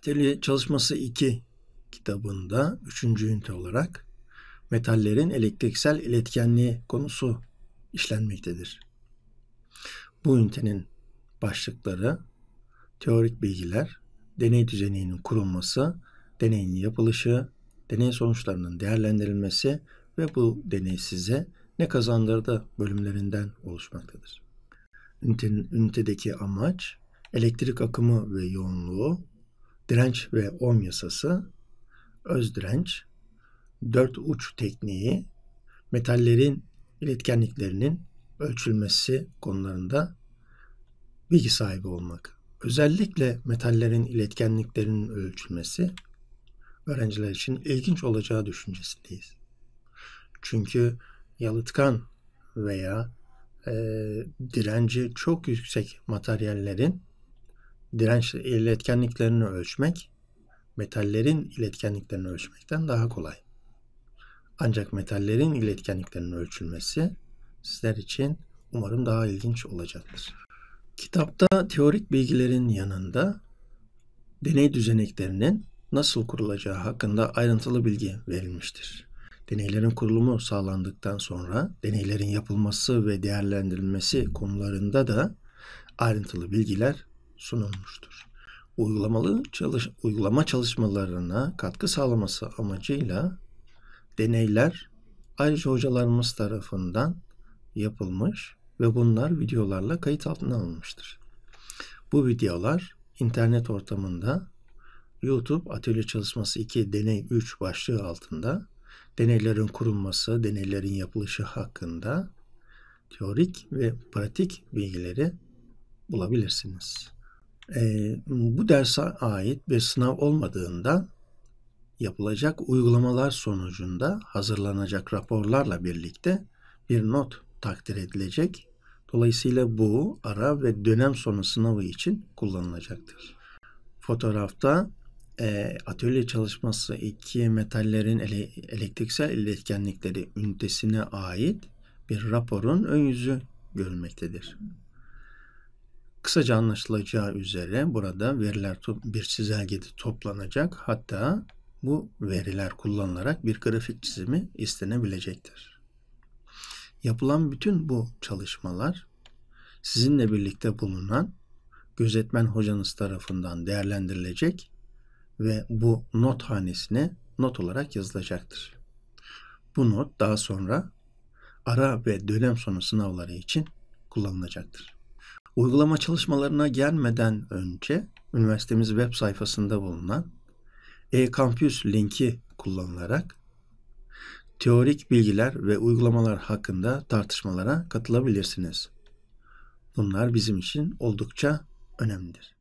Ateli Çalışması 2 kitabında 3. ünite olarak metallerin elektriksel iletkenliği konusu işlenmektedir. Bu ünitenin başlıkları teorik bilgiler, deney düzeninin kurulması, deneyin yapılışı, deney sonuçlarının değerlendirilmesi ve bu deney size ne kazandırdı bölümlerinden oluşmaktadır. Ünitenin, ünitedeki amaç elektrik akımı ve yoğunluğu direnç ve ohm yasası, öz direnç, dört uç tekniği, metallerin iletkenliklerinin ölçülmesi konularında bilgi sahibi olmak. Özellikle metallerin iletkenliklerinin ölçülmesi öğrenciler için ilginç olacağı düşüncesindeyiz. Çünkü yalıtkan veya e, direnci çok yüksek materyallerin direnç iletkenliklerini ölçmek metallerin iletkenliklerini ölçmekten daha kolay. Ancak metallerin iletkenliklerinin ölçülmesi sizler için umarım daha ilginç olacaktır. Kitapta teorik bilgilerin yanında deney düzeneklerinin nasıl kurulacağı hakkında ayrıntılı bilgi verilmiştir. Deneylerin kurulumu sağlandıktan sonra deneylerin yapılması ve değerlendirilmesi konularında da ayrıntılı bilgiler sunulmuştur. Uygulamalı çalış, uygulama çalışmalarına katkı sağlaması amacıyla deneyler ayrıca hocalarımız tarafından yapılmış ve bunlar videolarla kayıt altına alınmıştır. Bu videolar internet ortamında YouTube Atölye Çalışması 2 Deney 3 başlığı altında deneylerin kurulması, deneylerin yapılışı hakkında teorik ve pratik bilgileri bulabilirsiniz. E, bu derse ait bir sınav olmadığında yapılacak uygulamalar sonucunda hazırlanacak raporlarla birlikte bir not takdir edilecek. Dolayısıyla bu ara ve dönem sonu sınavı için kullanılacaktır. Fotoğrafta e, atölye çalışması iki metallerin ele, elektriksel iletkenlikleri ünitesine ait bir raporun ön yüzü görülmektedir. Kısaca anlaşılacağı üzere burada veriler bir çizelgede toplanacak hatta bu veriler kullanılarak bir grafik çizimi istenebilecektir. Yapılan bütün bu çalışmalar sizinle birlikte bulunan gözetmen hocanız tarafından değerlendirilecek ve bu not hanesine not olarak yazılacaktır. Bu not daha sonra ara ve dönem sonu sınavları için kullanılacaktır. Uygulama çalışmalarına gelmeden önce üniversitemiz web sayfasında bulunan e-kampüs linki kullanılarak teorik bilgiler ve uygulamalar hakkında tartışmalara katılabilirsiniz. Bunlar bizim için oldukça önemlidir.